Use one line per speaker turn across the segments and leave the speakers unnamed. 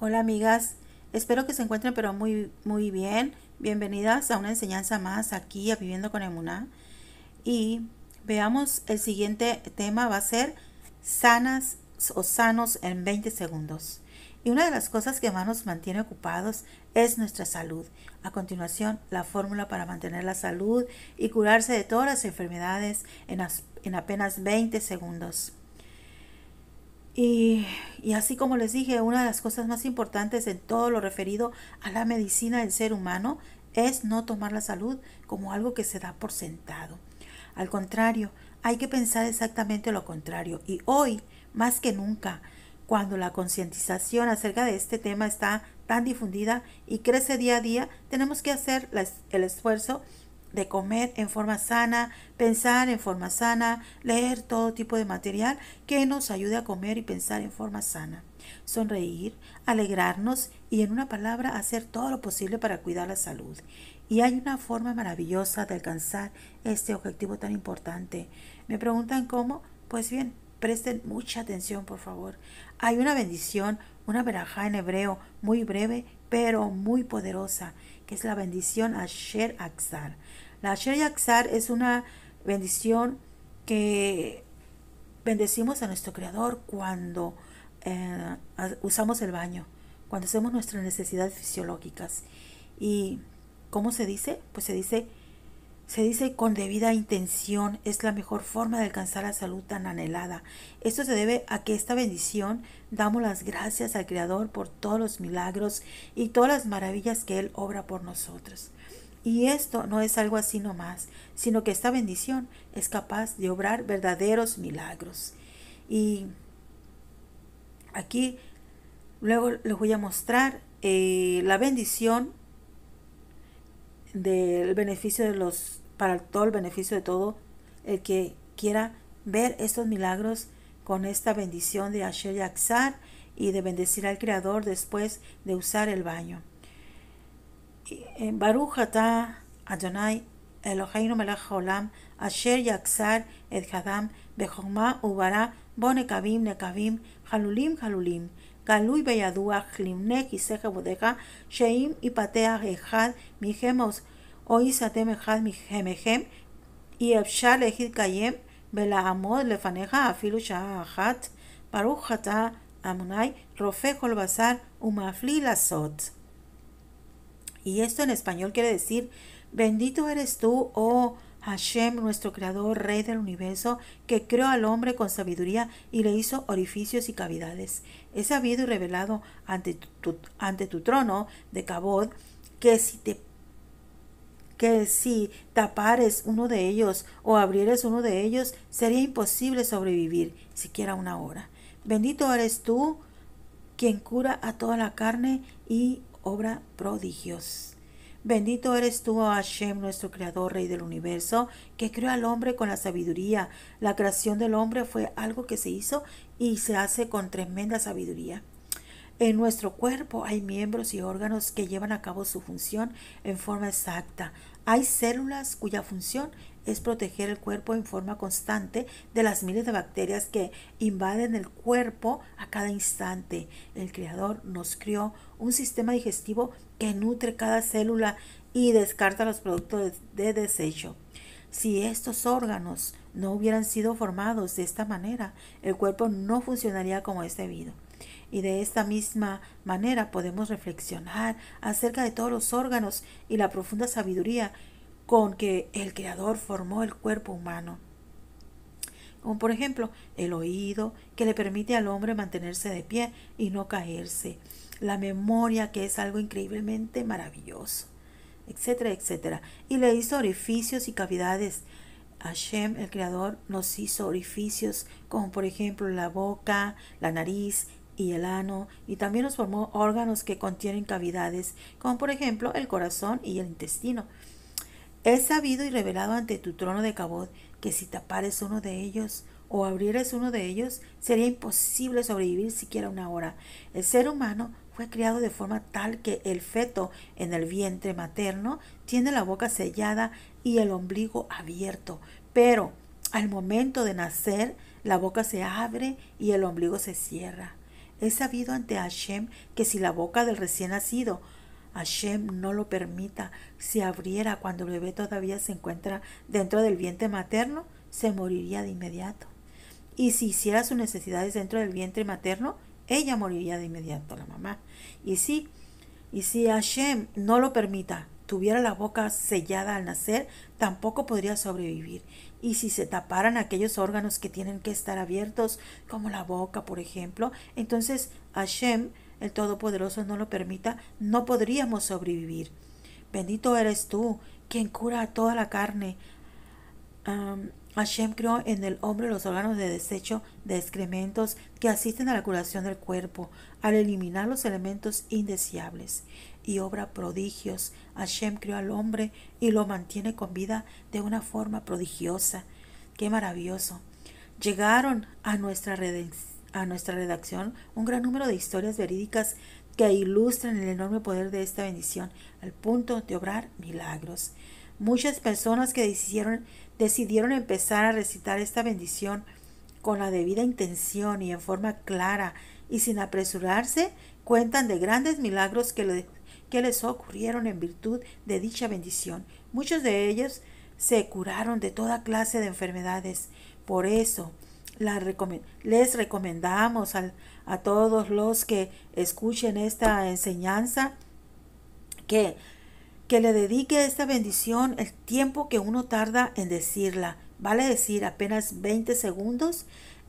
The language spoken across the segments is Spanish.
Hola amigas, espero que se encuentren pero muy muy bien. Bienvenidas a una enseñanza más aquí a Viviendo con Emuná. Y veamos el siguiente tema va a ser sanas o sanos en 20 segundos. Y una de las cosas que más nos mantiene ocupados es nuestra salud. A continuación, la fórmula para mantener la salud y curarse de todas las enfermedades en, en apenas 20 segundos. Y, así como les dije, una de las cosas más importantes en todo lo referido a la medicina del ser humano es no tomar la salud como algo que se da por sentado. Al contrario, hay que pensar exactamente lo contrario. Y hoy, más que nunca, cuando la concientización acerca de este tema está tan difundida y crece día a día, tenemos que hacer el esfuerzo de comer en forma sana, pensar en forma sana, leer todo tipo de material que nos ayude a comer y pensar en forma sana, sonreír, alegrarnos y en una palabra hacer todo lo posible para cuidar la salud. Y hay una forma maravillosa de alcanzar este objetivo tan importante. Me preguntan cómo, pues bien, presten mucha atención por favor. Hay una bendición, una verajá en hebreo muy breve pero muy poderosa, que es la bendición Asher Aksar. La Xar es una bendición que bendecimos a nuestro Creador cuando eh, usamos el baño, cuando hacemos nuestras necesidades fisiológicas. ¿Y cómo se dice? Pues se dice, se dice con debida intención es la mejor forma de alcanzar la salud tan anhelada. Esto se debe a que esta bendición damos las gracias al Creador por todos los milagros y todas las maravillas que Él obra por nosotros. Y esto no es algo así nomás, sino que esta bendición es capaz de obrar verdaderos milagros. Y aquí luego les voy a mostrar eh, la bendición del beneficio de los, para todo el beneficio de todo el que quiera ver estos milagros con esta bendición de Asher Yaxar y de bendecir al Creador después de usar el baño. אה, ברוך אתה, אדוני, אלוהינו מלך העולם, אשר יקצר את חדם בחוכמה וברא, בו נקבים נקבים, חלולים חלולים. גלוי וידוע למני כיסא כבודיך, שאם יפתח אחד מכם או יסתם אחד מכם אי אפשר להתקיים ולעמוד לפניך אפילו שעה אחת. ברוך אתה, אמוני, רופא כל בשר ומפליא לעשות. Y esto en español quiere decir, bendito eres tú, oh Hashem, nuestro Creador, Rey del universo, que creó al hombre con sabiduría y le hizo orificios y cavidades. He sabido y revelado ante tu, ante tu trono de Cabod que si te que si tapares uno de ellos o abrieres uno de ellos, sería imposible sobrevivir siquiera una hora. Bendito eres tú, quien cura a toda la carne y obra prodigios. Bendito eres tú, oh Hashem, nuestro Creador, Rey del universo, que creó al hombre con la sabiduría. La creación del hombre fue algo que se hizo y se hace con tremenda sabiduría. En nuestro cuerpo hay miembros y órganos que llevan a cabo su función en forma exacta. Hay células cuya función es proteger el cuerpo en forma constante de las miles de bacterias que invaden el cuerpo a cada instante. El Creador nos crió un sistema digestivo que nutre cada célula y descarta los productos de, desecho. Si estos órganos no hubieran sido formados de esta manera, el cuerpo no funcionaría como es debido. Y de esta misma manera podemos reflexionar acerca de todos los órganos y la profunda sabiduría con que el Creador formó el cuerpo humano. Como por ejemplo el oído, que le permite al hombre mantenerse de pie y no caerse. La memoria, que es algo increíblemente maravilloso. Etcétera, etcétera. Y le hizo orificios y cavidades. Hashem, el Creador, nos hizo orificios como por ejemplo la boca, la nariz, y el ano, y también nos formó órganos que contienen cavidades, como por ejemplo el corazón y el intestino. He sabido y revelado ante tu trono de Cabot que si tapares uno de ellos o abrieres uno de ellos, sería imposible sobrevivir siquiera una hora. El ser humano fue criado de forma tal que el feto en el vientre materno tiene la boca sellada y el ombligo abierto, pero al momento de nacer, la boca se abre y el ombligo se cierra. He sabido ante Hashem que si la boca del recién nacido Hashem no lo permita, si abriera cuando el bebé todavía se encuentra dentro del vientre materno, se moriría de inmediato. Y si hiciera sus necesidades dentro del vientre materno, ella moriría de inmediato, la mamá. Y si, y si Hashem no lo permita, tuviera la boca sellada al nacer, tampoco podría sobrevivir. Y si se taparan aquellos órganos que tienen que estar abiertos, como la boca, por ejemplo, entonces Hashem el Todopoderoso no lo permita, no podríamos sobrevivir. Bendito eres tú, quien cura a toda la carne. Hashem creó en el hombre los órganos de desecho de excrementos que asisten a la curación del cuerpo, al eliminar los elementos indeseables. Y obra prodigios. Hashem creó al hombre y lo mantiene con vida de una forma prodigiosa. ¡Qué maravilloso! Llegaron a nuestra redención a nuestra redacción un gran número de historias verídicas que ilustran el enorme poder de esta bendición al punto de obrar milagros. Muchas personas que decidieron, decidieron empezar a recitar esta bendición con la debida intención y en forma clara y sin apresurarse, cuentan de grandes milagros que, que les ocurrieron en virtud de dicha bendición. Muchos de ellos se curaron de toda clase de enfermedades. Por eso, la les recomendamos al, a todos los que escuchen esta enseñanza que, que le dedique esta bendición el tiempo que uno tarda en decirla, vale decir apenas 20 segundos,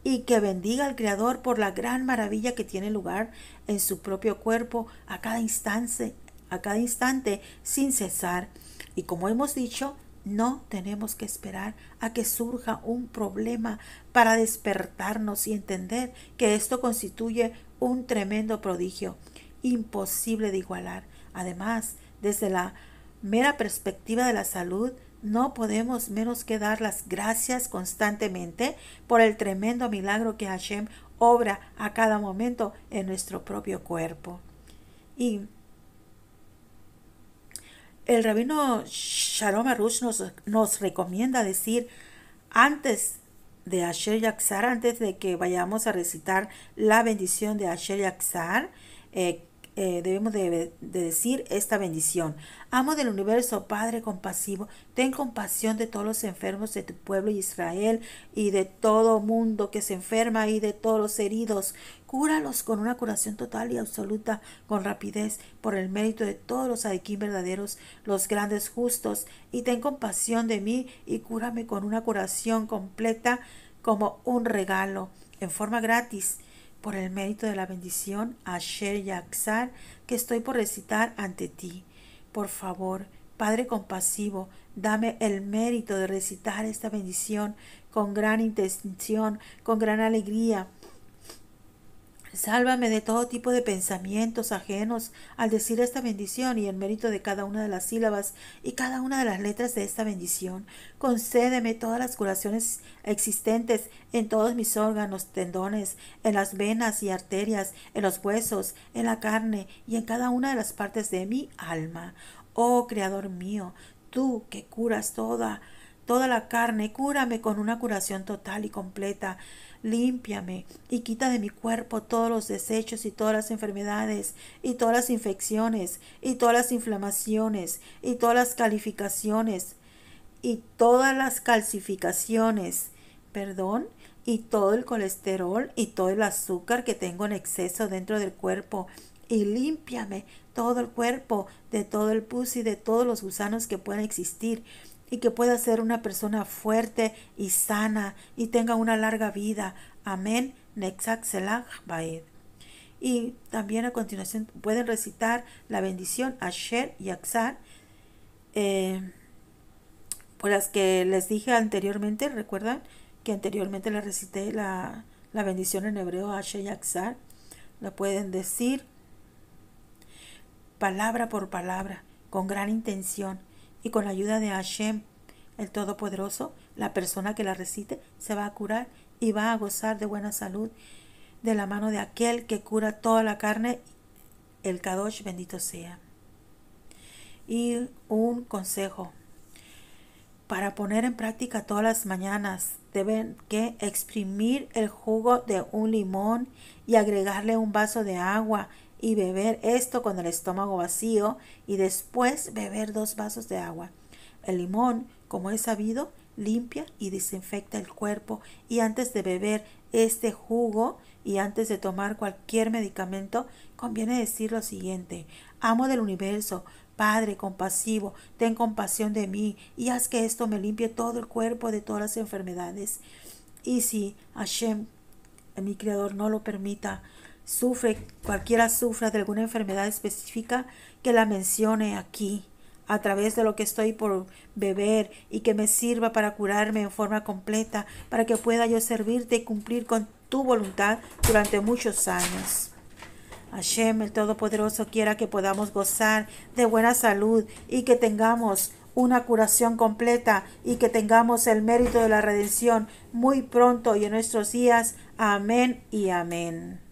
y que bendiga al Creador por la gran maravilla que tiene lugar en su propio cuerpo a cada instante, a cada instante sin cesar. Y como hemos dicho, no tenemos que esperar a que surja un problema para despertarnos y entender que esto constituye un tremendo prodigio, imposible de igualar. Además, desde la mera perspectiva de la salud, no podemos menos que dar las gracias constantemente por el tremendo milagro que Hashem obra a cada momento en nuestro propio cuerpo. Y el rabino Shalom Arush nos, recomienda decir antes de Asher Yaxar, antes de que vayamos a recitar la bendición de Asher Yaxar, eh, eh, debemos de, decir esta bendición. Amo del universo, Padre compasivo, ten compasión de todos los enfermos de tu pueblo Israel y de todo mundo que se enferma y de todos los heridos. Cúralos con una curación total y absoluta, con rapidez, por el mérito de todos los adiquín verdaderos, los grandes justos, y ten compasión de mí y cúrame con una curación completa como un regalo, en forma gratis por el mérito de la bendición Asher Yaxar que estoy por recitar ante ti. Por favor, Padre compasivo, dame el mérito de recitar esta bendición con gran intención, con gran alegría, Sálvame de todo tipo de pensamientos ajenos al decir esta bendición y el mérito de cada una de las sílabas y cada una de las letras de esta bendición. Concédeme todas las curaciones existentes en todos mis órganos, tendones, en las venas y arterias, en los huesos, en la carne y en cada una de las partes de mi alma. Oh Creador mío, tú que curas toda toda la carne, cúrame con una curación total y completa, límpiame y quita de mi cuerpo todos los desechos y todas las enfermedades y todas las infecciones y todas las inflamaciones y todas las calificaciones y todas las calcificaciones, perdón, y todo el colesterol y todo el azúcar que tengo en exceso dentro del cuerpo y límpiame todo el cuerpo de todo el pus y de todos los gusanos que puedan existir y que pueda ser una persona fuerte y sana y tenga una larga vida. Amén. Y también a continuación pueden recitar la bendición Asher y Aksar. Eh, por las que les dije anteriormente, recuerdan que anteriormente les recité la, la bendición en hebreo Asher y axar La pueden decir palabra por palabra, con gran intención y con la ayuda de Hashem, el Todopoderoso, la persona que la recite se va a curar y va a gozar de buena salud de la mano de aquel que cura toda la carne, el Kadosh bendito sea. Y un consejo. Para poner en práctica todas las mañanas deben que exprimir el jugo de un limón y agregarle un vaso de agua y beber esto con el estómago vacío y después beber dos vasos de agua. El limón, como es sabido, limpia y desinfecta el cuerpo y antes de beber este jugo y antes de tomar cualquier medicamento, conviene decir lo siguiente, amo del universo, Padre compasivo, ten compasión de mí y haz que esto me limpie todo el cuerpo de todas las enfermedades. Y si Hashem, mi Creador, no lo permita, sufre, cualquiera sufra de alguna enfermedad específica, que la mencione aquí, a través de lo que estoy por beber y que me sirva para curarme en forma completa, para que pueda yo servirte y cumplir con tu voluntad durante muchos años. Hashem, el Todopoderoso, quiera que podamos gozar de buena salud y que tengamos una curación completa y que tengamos el mérito de la redención muy pronto y en nuestros días. Amén y amén.